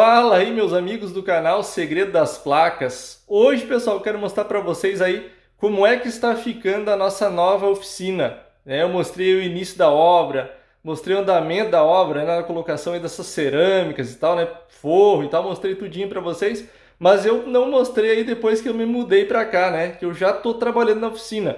Fala aí meus amigos do canal Segredo das Placas. Hoje, pessoal, quero mostrar para vocês aí como é que está ficando a nossa nova oficina. Né? Eu mostrei o início da obra, mostrei o andamento da obra, né? na colocação dessas cerâmicas e tal, né, forro e tal, mostrei tudinho para vocês. Mas eu não mostrei aí depois que eu me mudei para cá, né, que eu já estou trabalhando na oficina.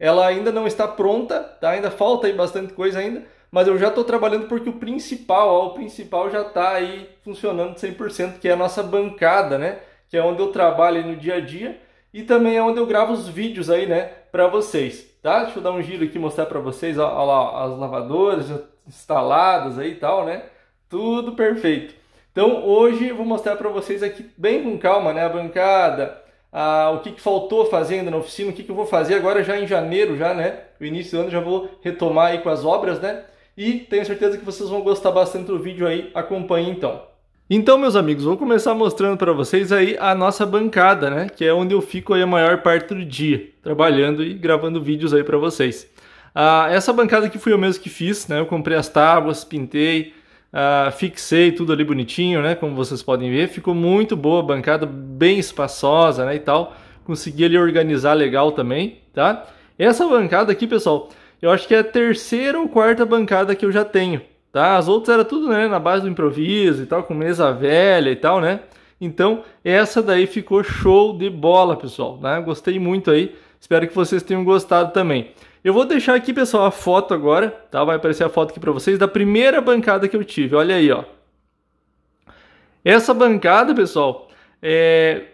Ela ainda não está pronta, tá? ainda falta aí bastante coisa ainda, mas eu já estou trabalhando porque o principal, ó, o principal já está aí funcionando 100%, que é a nossa bancada, né? Que é onde eu trabalho no dia a dia e também é onde eu gravo os vídeos aí, né, para vocês, tá? Deixa eu dar um giro aqui mostrar para vocês, ó, ó lá, as lavadoras instaladas aí e tal, né? Tudo perfeito. Então hoje eu vou mostrar para vocês aqui bem com calma, né, a bancada, a, o que, que faltou fazer ainda na oficina, o que, que eu vou fazer agora já em janeiro já, né? O início do ano já vou retomar aí com as obras, né? e tenho certeza que vocês vão gostar bastante do vídeo aí, acompanhe então. Então, meus amigos, vou começar mostrando para vocês aí a nossa bancada, né? Que é onde eu fico aí a maior parte do dia, trabalhando e gravando vídeos aí para vocês. Ah, essa bancada aqui fui eu mesmo que fiz, né? Eu comprei as tábuas, pintei, ah, fixei tudo ali bonitinho, né? Como vocês podem ver, ficou muito boa a bancada, bem espaçosa, né? E tal, consegui ali organizar legal também, tá? Essa bancada aqui, pessoal, eu acho que é a terceira ou quarta bancada que eu já tenho, tá? As outras era tudo, né, na base do improviso e tal, com mesa velha e tal, né? Então, essa daí ficou show de bola, pessoal, né? Gostei muito aí. Espero que vocês tenham gostado também. Eu vou deixar aqui, pessoal, a foto agora, tá? Vai aparecer a foto aqui para vocês da primeira bancada que eu tive. Olha aí, ó. Essa bancada, pessoal, é...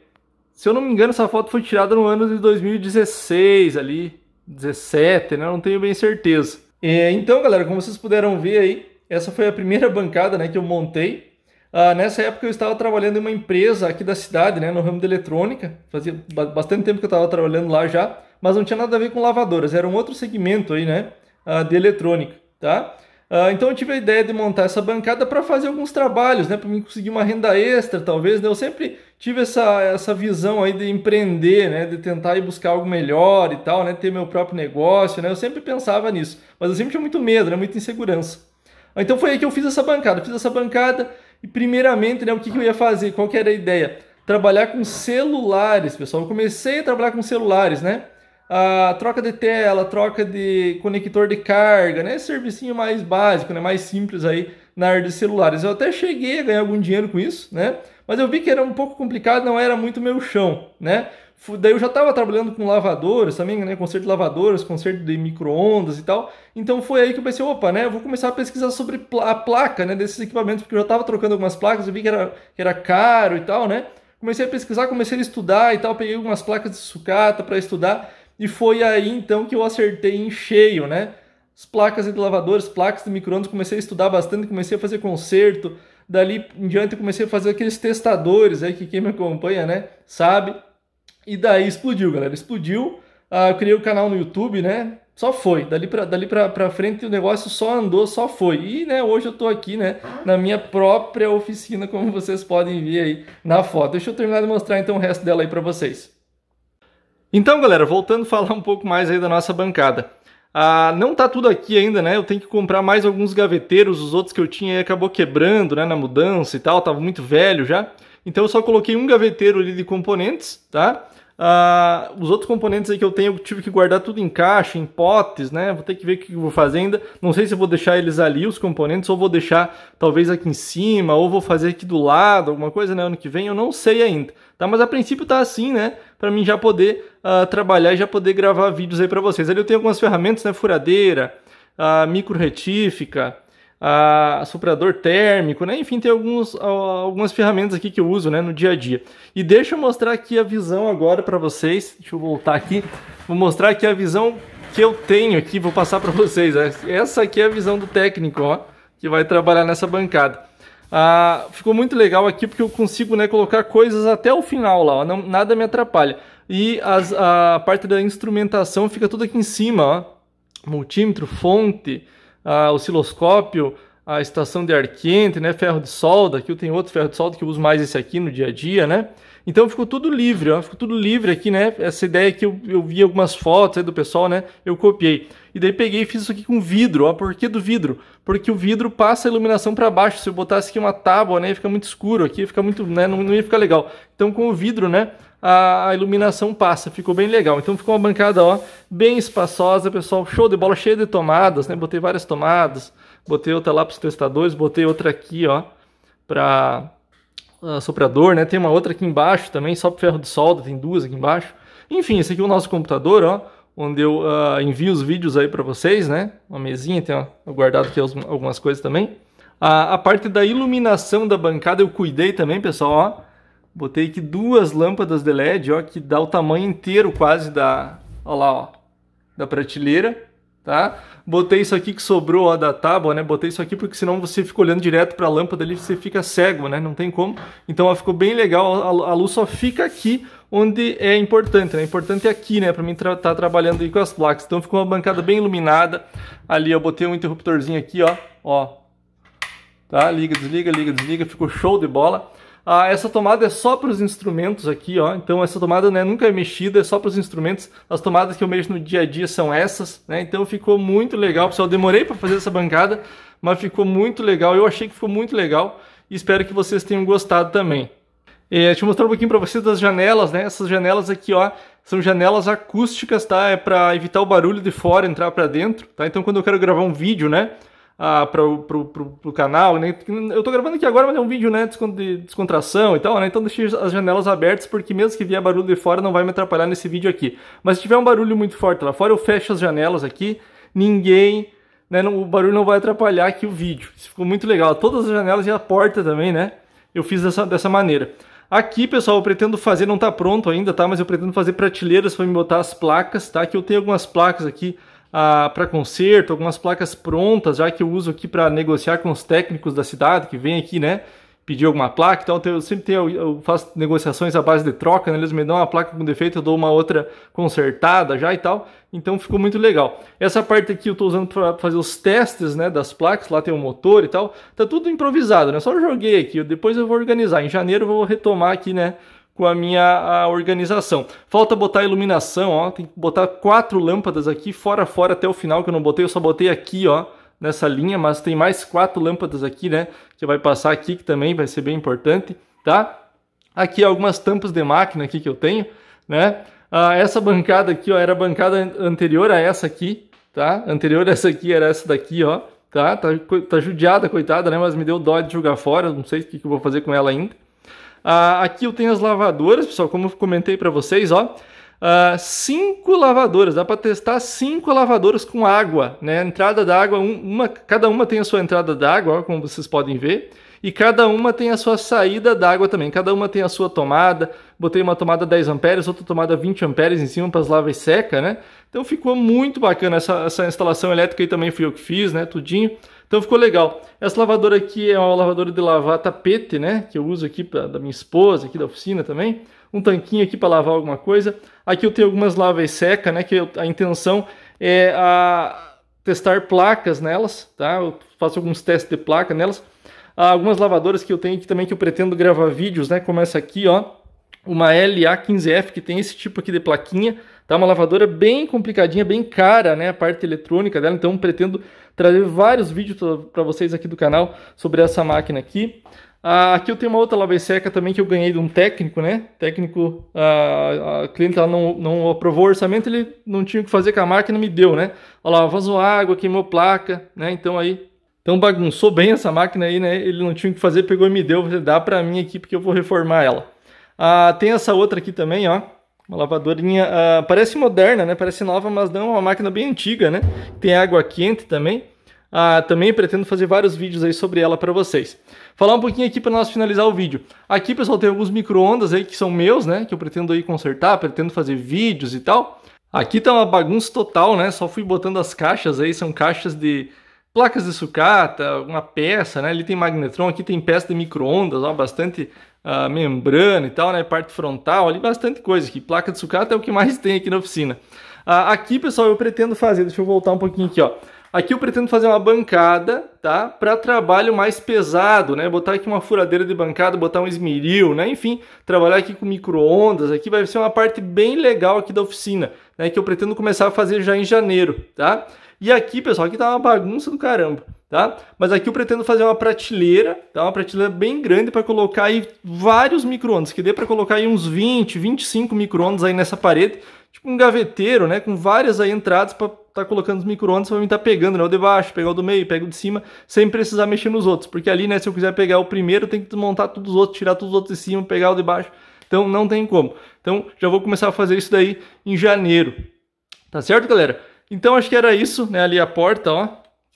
se eu não me engano, essa foto foi tirada no ano de 2016 ali, 17, né? Não tenho bem certeza. É, então, galera, como vocês puderam ver aí, essa foi a primeira bancada né, que eu montei. Ah, nessa época eu estava trabalhando em uma empresa aqui da cidade, né, no ramo de eletrônica. Fazia bastante tempo que eu estava trabalhando lá já, mas não tinha nada a ver com lavadoras. Era um outro segmento aí, né, ah, de eletrônica, tá? Ah, então eu tive a ideia de montar essa bancada para fazer alguns trabalhos, né, para mim conseguir uma renda extra, talvez. Né? Eu sempre tive essa, essa visão aí de empreender, né, de tentar ir buscar algo melhor e tal, né, ter meu próprio negócio, né. Eu sempre pensava nisso, mas eu sempre tinha muito medo, né, muita insegurança. Ah, então foi aí que eu fiz essa bancada, fiz essa bancada e primeiramente, né, o que, que eu ia fazer? Qual que era a ideia? Trabalhar com celulares, pessoal. Eu comecei a trabalhar com celulares, né? a troca de tela, troca de conector de carga, né? servicinho mais básico, né? mais simples aí na área de celulares. Eu até cheguei a ganhar algum dinheiro com isso, né? Mas eu vi que era um pouco complicado, não era muito meu chão, né? Daí eu já estava trabalhando com lavadoras também, né? Conserto de lavadoras, conserto de micro-ondas e tal. Então foi aí que eu pensei, opa, né? Eu vou começar a pesquisar sobre a placa, né? Desses equipamentos, porque eu já estava trocando algumas placas, eu vi que era, que era caro e tal, né? Comecei a pesquisar, comecei a estudar e tal. Peguei algumas placas de sucata para estudar e foi aí então que eu acertei em cheio, né? As placas de lavadores, placas de micro-ondas, comecei a estudar bastante, comecei a fazer conserto. Dali em diante eu comecei a fazer aqueles testadores aí que quem me acompanha, né, sabe. E daí explodiu, galera, explodiu. Ah, eu criei o um canal no YouTube, né? Só foi. Dali pra, dali para frente o negócio só andou, só foi. E né, hoje eu tô aqui, né, na minha própria oficina, como vocês podem ver aí na foto. Deixa eu terminar de mostrar então o resto dela aí para vocês. Então, galera, voltando a falar um pouco mais aí da nossa bancada. Ah, não tá tudo aqui ainda, né? Eu tenho que comprar mais alguns gaveteiros, os outros que eu tinha aí acabou quebrando, né, na mudança e tal, tava muito velho já. Então eu só coloquei um gaveteiro ali de componentes, tá? Ah, os outros componentes aí que eu tenho, eu tive que guardar tudo em caixa, em potes, né? Vou ter que ver o que eu vou fazer ainda. Não sei se vou deixar eles ali, os componentes, ou vou deixar talvez aqui em cima, ou vou fazer aqui do lado, alguma coisa, né? Ano que vem, eu não sei ainda. Tá? Mas a princípio tá assim, né? Para mim já poder uh, trabalhar e já poder gravar vídeos aí para vocês. Ali eu tenho algumas ferramentas, né? Furadeira, uh, micro retífica, a, suprador térmico, né? Enfim, tem alguns, algumas ferramentas aqui que eu uso, né, no dia a dia. E deixa eu mostrar aqui a visão agora para vocês. Deixa eu voltar aqui. Vou mostrar aqui a visão que eu tenho aqui, vou passar para vocês. Essa aqui é a visão do técnico, ó, que vai trabalhar nessa bancada. Ah, ficou muito legal aqui porque eu consigo né, colocar coisas até o final lá, ó, não, nada me atrapalha. E as, a parte da instrumentação fica tudo aqui em cima, ó. multímetro, fonte, a osciloscópio, a estação de ar quente, né? Ferro de solda, aqui eu tenho outro ferro de solda que eu uso mais esse aqui no dia a dia, né? Então ficou tudo livre, ó, ficou tudo livre aqui, né? Essa ideia que eu, eu vi algumas fotos do pessoal, né? Eu copiei. E daí peguei e fiz isso aqui com vidro, ó. Por que do vidro? Porque o vidro passa a iluminação para baixo. Se eu botasse aqui uma tábua, né? Ia ficar muito escuro aqui, fica muito, né? Não, não ia ficar legal. Então com o vidro, né? A, a iluminação passa, ficou bem legal. Então ficou uma bancada, ó, bem espaçosa, pessoal. Show de bola, cheia de tomadas, né? Botei várias tomadas, botei outra lá para os testadores, botei outra aqui, ó, para soprador, né? Tem uma outra aqui embaixo também, só para ferro de solda, tem duas aqui embaixo. Enfim, esse aqui é o nosso computador, ó, onde eu uh, envio os vídeos aí para vocês, né? Uma mesinha, tem ó, guardado aqui algumas coisas também. A, a, parte da iluminação da bancada eu cuidei também, pessoal, ó. Botei aqui duas lâmpadas de LED, ó, que dá o tamanho inteiro quase da, ó lá, ó, da prateleira tá? Botei isso aqui que sobrou ó, da tábua, né? Botei isso aqui porque senão você fica olhando direto para a lâmpada ali, você fica cego, né? Não tem como. Então ó, ficou bem legal, a, luz só fica aqui onde é importante, né? Importante é aqui, né? Para mim estar tá trabalhando aí com as placas. Então ficou uma bancada bem iluminada. Ali eu botei um interruptorzinho aqui, ó, ó. Tá? Liga, desliga, liga, desliga, ficou show de bola. Ah, essa tomada é só para os instrumentos aqui, ó. Então essa tomada né, nunca é mexida, é só para os instrumentos. As tomadas que eu mexo no dia a dia são essas, né? Então ficou muito legal, pessoal. Eu demorei para fazer essa bancada, mas ficou muito legal. Eu achei que ficou muito legal e espero que vocês tenham gostado também. É, deixa eu mostrar um pouquinho para vocês das janelas, né? Essas janelas aqui, ó, são janelas acústicas, tá? É para evitar o barulho de fora entrar para dentro, tá? Então quando eu quero gravar um vídeo, né? ah, o pro, pro, pro, canal, né? Eu tô gravando aqui agora, mas é um vídeo, né, de descontração e tal, né? Então deixei as janelas abertas, porque mesmo que vier barulho de fora, não vai me atrapalhar nesse vídeo aqui. Mas se tiver um barulho muito forte lá fora, eu fecho as janelas aqui, ninguém... Né, não, o barulho não vai atrapalhar aqui o vídeo. Isso ficou muito legal. Todas as janelas e a porta também, né? Eu fiz dessa, dessa maneira. Aqui, pessoal, eu pretendo fazer, não está pronto ainda, tá? Mas eu pretendo fazer prateleiras para me botar as placas, tá? Que eu tenho algumas placas aqui ah, para conserto, algumas placas prontas, já que eu uso aqui para negociar com os técnicos da cidade que vem aqui, né? Pedir alguma placa, então eu sempre tenho, eu faço negociações à base de troca, né? eles me dão uma placa com defeito, eu dou uma outra consertada já e tal, então ficou muito legal. Essa parte aqui eu estou usando para fazer os testes né, das placas, lá tem o motor e tal, tá tudo improvisado, né? Só joguei aqui, depois eu vou organizar. Em janeiro eu vou retomar aqui, né? com a minha a organização. Falta botar iluminação, ó. Tem que botar quatro lâmpadas aqui, fora fora até o final, que eu não botei, eu só botei aqui, ó, nessa linha, mas tem mais quatro lâmpadas aqui, né? Que vai passar aqui, que também vai ser bem importante, tá? Aqui algumas tampas de máquina aqui que eu tenho, né? Ah, essa bancada aqui, ó, era a bancada anterior a essa aqui, tá? Anterior a essa aqui era essa daqui, ó. Tá, tá, tá judiada, coitada, né? Mas me deu dó de jogar fora, não sei o que, que eu vou fazer com ela ainda. Ah, aqui eu tenho as lavadoras, pessoal, como eu comentei para vocês, ó. Ah, cinco lavadoras, dá para testar cinco lavadoras com água, né? Entrada d'água, um, uma, cada uma tem a sua entrada d'água, como vocês podem ver, e cada uma tem a sua saída d'água também. Cada uma tem a sua tomada. Botei uma tomada 10 amperes, outra tomada 20 amperes em cima para as lavas seca, né? Então ficou muito bacana essa, essa instalação elétrica aí também fui eu que fiz, né? Tudinho. Então ficou legal. Essa lavadora aqui é uma lavadora de lavar tapete, né? Que eu uso aqui pra, da minha esposa, aqui da oficina também. Um tanquinho aqui para lavar alguma coisa. Aqui eu tenho algumas lavas seca, né? Que eu, a intenção é a testar placas nelas, tá? Eu faço alguns testes de placa nelas. Há ah, algumas lavadoras que eu tenho aqui também que eu pretendo gravar vídeos, né? Como essa aqui, ó. Uma LA15F que tem esse tipo aqui de plaquinha Tá uma lavadora bem complicadinha, bem cara, né? A parte eletrônica dela. Então pretendo trazer vários vídeos para vocês aqui do canal sobre essa máquina aqui. Ah, aqui eu tenho uma outra lava seca também que eu ganhei de um técnico, né? Técnico, ah, a cliente não, não aprovou o orçamento, ele não tinha o que fazer com a máquina, me deu, né? Olha lá, vazou água, queimou placa, né? Então aí então bagunçou bem essa máquina aí, né? Ele não tinha o que fazer, pegou e me deu. Dá para mim aqui porque eu vou reformar ela. Ah, tem essa outra aqui também, ó. Uma lavadorinha, uh, parece moderna, né? Parece nova, mas não é uma máquina bem antiga, né? Tem água quente também. Uh, também pretendo fazer vários vídeos aí sobre ela para vocês. Falar um pouquinho aqui para nós finalizar o vídeo. Aqui, pessoal, tem alguns micro-ondas aí que são meus, né? Que eu pretendo aí consertar, pretendo fazer vídeos e tal. Aqui tá uma bagunça total, né? Só fui botando as caixas aí, são caixas de placas de sucata, uma peça, né? Ali tem magnetron, aqui tem peça de micro-ondas, ó, bastante a membrana e tal, né? Parte frontal, ali bastante coisa aqui. Placa de sucata é o que mais tem aqui na oficina. Ah, aqui, pessoal, eu pretendo fazer, deixa eu voltar um pouquinho aqui, ó. Aqui eu pretendo fazer uma bancada, tá? Para trabalho mais pesado, né? Botar aqui uma furadeira de bancada, botar um esmeril, né? Enfim, trabalhar aqui com micro-ondas, aqui vai ser uma parte bem legal aqui da oficina, né? Que eu pretendo começar a fazer já em janeiro, tá? E aqui, pessoal, aqui tá uma bagunça do caramba tá? Mas aqui eu pretendo fazer uma prateleira, tá? Uma prateleira bem grande para colocar aí vários microondas, que dê para colocar aí uns 20, 25 microondas aí nessa parede, tipo um gaveteiro, né, com várias aí entradas para tá colocando os microondas para mim tá pegando, né, o de baixo, pegar o do meio, pegar o de cima, sem precisar mexer nos outros, porque ali, né, se eu quiser pegar o primeiro, tem que desmontar todos os outros, tirar todos os outros de cima, pegar o de baixo. Então não tem como. Então já vou começar a fazer isso daí em janeiro. Tá certo, galera? Então acho que era isso, né, ali a porta, ó,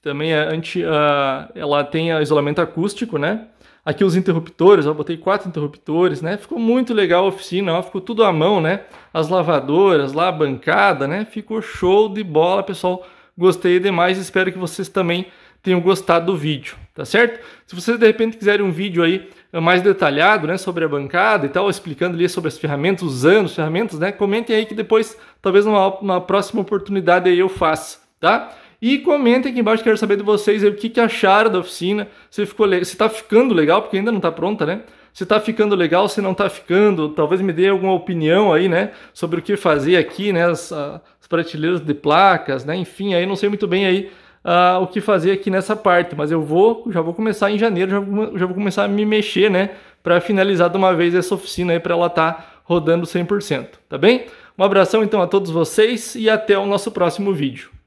também é anti, uh, ela tem ah, isolamento acústico, né? Aqui os interruptores, eu botei quatro interruptores, né? Ficou muito legal a oficina, ó, ficou tudo à mão, né? As lavadoras, lá a bancada, né? Ficou show de bola, pessoal. Gostei demais, espero que vocês também tenham gostado do vídeo, tá certo? Se vocês de repente quiserem um vídeo aí ah, mais detalhado, né, sobre a bancada e tal, explicando ali sobre as ferramentas, usando as ferramentas, né? Comentem aí que depois, talvez numa, numa próxima oportunidade aí eu faça, tá? E comentem aqui embaixo, quero saber de vocês aí, o que, que acharam da oficina, se ficou se tá ficando legal, porque ainda não está pronta, né? Se está ficando legal, se não está ficando, talvez me dê alguma opinião aí, né? Sobre o que fazer aqui, né? As, as prateleiras de placas, né? Enfim, aí não sei muito bem aí uh, o que fazer aqui nessa parte, mas eu vou, já vou começar em janeiro, já vou, já vou começar a me mexer, né? Para finalizar de uma vez essa oficina aí, para ela estar tá rodando 100%, tá bem? Um abração então a todos vocês e até o nosso próximo vídeo.